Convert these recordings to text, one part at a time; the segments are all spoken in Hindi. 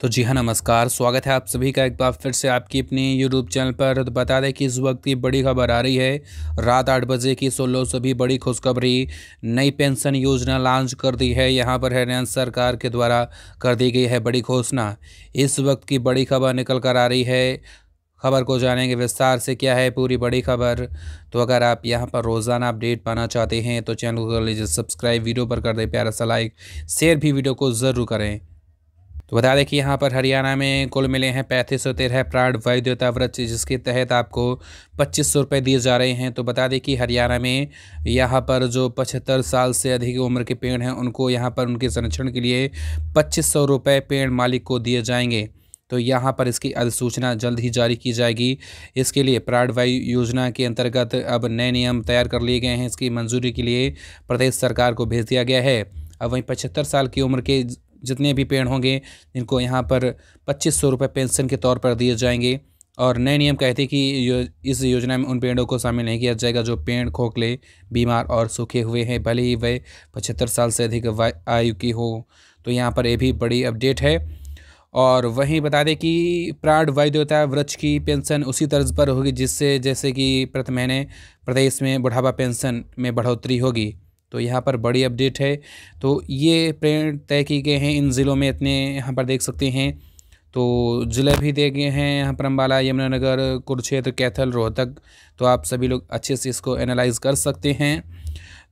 तो जी हाँ नमस्कार स्वागत है आप सभी का एक बार फिर से आपकी अपने यूट्यूब चैनल पर तो बता दें कि इस वक्त की बड़ी खबर आ रही है रात आठ बजे की सोलो सभी बड़ी खुशखबरी नई पेंशन योजना लॉन्च कर दी है यहाँ पर हरियाणा सरकार के द्वारा कर दी गई है बड़ी घोषणा इस वक्त की बड़ी खबर निकल कर आ रही है खबर को जानेंगे विस्तार से क्या है पूरी बड़ी खबर तो अगर आप यहाँ पर रोज़ाना अपडेट पाना चाहते हैं तो चैनल को कर लीजिए सब्सक्राइब वीडियो पर कर दें प्यारा सा लाइक शेयर भी वीडियो को ज़रूर करें तो बता दें कि यहाँ पर हरियाणा में कुल मिले हैं पैंतीस सौ तेरह प्राण वायु देवता वृक्ष जिसके तहत आपको पच्चीस सौ रुपये दिए जा रहे हैं तो बता दें कि हरियाणा में यहाँ पर जो पचहत्तर साल से अधिक उम्र के पेड़ हैं उनको यहाँ पर उनके संरक्षण के लिए पच्चीस सौ रुपये पेड़ मालिक को दिए जाएंगे तो यहाँ पर इसकी अधिसूचना जल्द ही जारी की जाएगी इसके लिए प्राण वायु योजना के अंतर्गत अब नए नियम तैयार कर लिए गए हैं इसकी मंजूरी के लिए प्रदेश सरकार को भेज दिया गया है अब वहीं पचहत्तर साल की उम्र के जितने भी पेड़ होंगे इनको यहाँ पर पच्चीस सौ रुपये पेंशन के तौर पर दिए जाएंगे और नए नियम कहते हैं कि यो, इस योजना में उन पेड़ों को शामिल नहीं किया जाएगा जो पेड़ खोखले बीमार और सूखे हुए हैं भले ही वह पचहत्तर साल से अधिक आयु की हो तो यहाँ पर ये भी बड़ी अपडेट है और वहीं बता दें कि प्राण वायु वृक्ष की पेंशन उसी तर्ज पर होगी जिससे जैसे कि प्रति महीने प्रदेश में बुढ़ापा पेंशन में बढ़ोतरी होगी तो यहाँ पर बड़ी अपडेट है तो ये पेड़ तय किए गए हैं इन ज़िलों में इतने यहाँ पर देख सकते हैं तो ज़िले भी दिए गए हैं यहाँ पर अम्बाला यमुनानगर कुरुक्षेत्र कैथल रोहतक तो आप सभी लोग अच्छे से इसको एनालाइज़ कर सकते हैं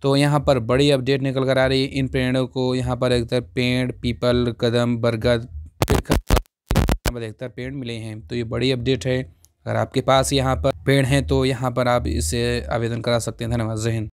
तो यहाँ पर बड़ी अपडेट निकल कर आ रही है इन पेड़ों को यहाँ पर अधिकतर पेड़ पीपल कदम बरगद पर अधिकतर पेड़ मिले हैं तो ये बड़ी अपडेट है अगर आपके पास यहाँ पर पेड़ हैं तो यहाँ पर आप इसे आवेदन करा सकते हैं धन्यवाद जहन